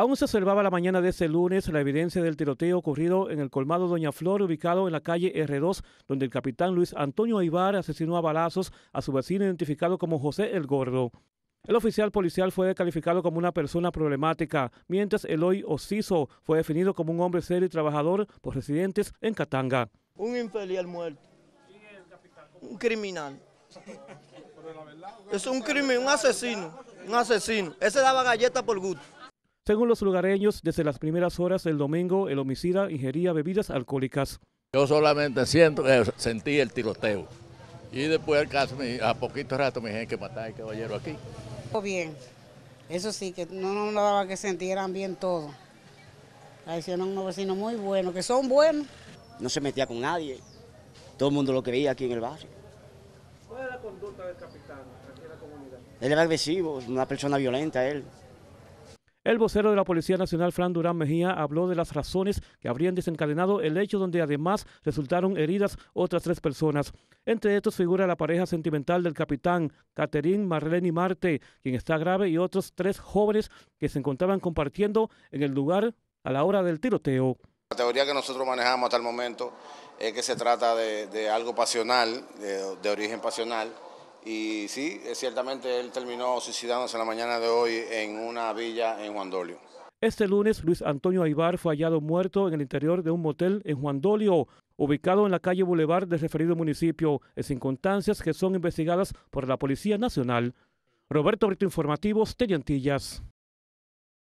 Aún se observaba la mañana de ese lunes la evidencia del tiroteo ocurrido en el colmado Doña Flor, ubicado en la calle R2, donde el capitán Luis Antonio Aibar asesinó a balazos a su vecino identificado como José el Gordo. El oficial policial fue calificado como una persona problemática, mientras Eloy Ociso fue definido como un hombre serio y trabajador por residentes en Catanga. Un infeliz muerto. Un criminal. es un crimen, un asesino, un asesino. Ese daba galletas por gusto. Según los lugareños, desde las primeras horas del domingo, el homicida ingería bebidas alcohólicas. Yo solamente siento, eh, sentí el tiroteo. Y después, caso, a poquito rato, me dijeron que matar al caballero aquí. Bien, eso sí, que no nos daba que sentieran bien todo. Hicieron unos vecinos muy buenos, que son buenos. No se metía con nadie. Todo el mundo lo creía aquí en el barrio. ¿Cuál es la conducta del capitán la comunidad? Él era agresivo, una persona violenta, él. El vocero de la Policía Nacional, Fran Durán Mejía, habló de las razones que habrían desencadenado el hecho donde además resultaron heridas otras tres personas. Entre estos figura la pareja sentimental del capitán, Caterín Marlene Marte, quien está grave, y otros tres jóvenes que se encontraban compartiendo en el lugar a la hora del tiroteo. La teoría que nosotros manejamos hasta el momento es que se trata de, algo pasional, de origen pasional y sí, ciertamente él terminó suicidándose en la mañana de hoy en una villa en Juandolio. Este lunes, Luis Antonio Aibar fue hallado muerto en el interior de un motel en Juan ubicado en la calle Boulevard del referido municipio, en circunstancias que son investigadas por la Policía Nacional. Roberto Brito Informativos, Tellantillas.